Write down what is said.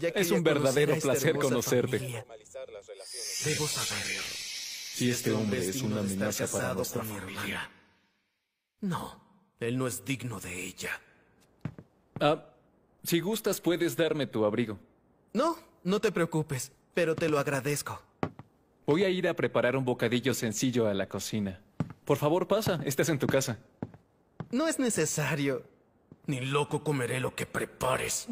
Es un verdadero placer conocerte. Debo saber si este, este hombre es una amenaza para nuestra familia. No, él no es digno de ella. Ah, si gustas puedes darme tu abrigo. No, no te preocupes, pero te lo agradezco. Voy a ir a preparar un bocadillo sencillo a la cocina. Por favor, pasa, estás en tu casa. No es necesario. Ni loco comeré lo que prepares.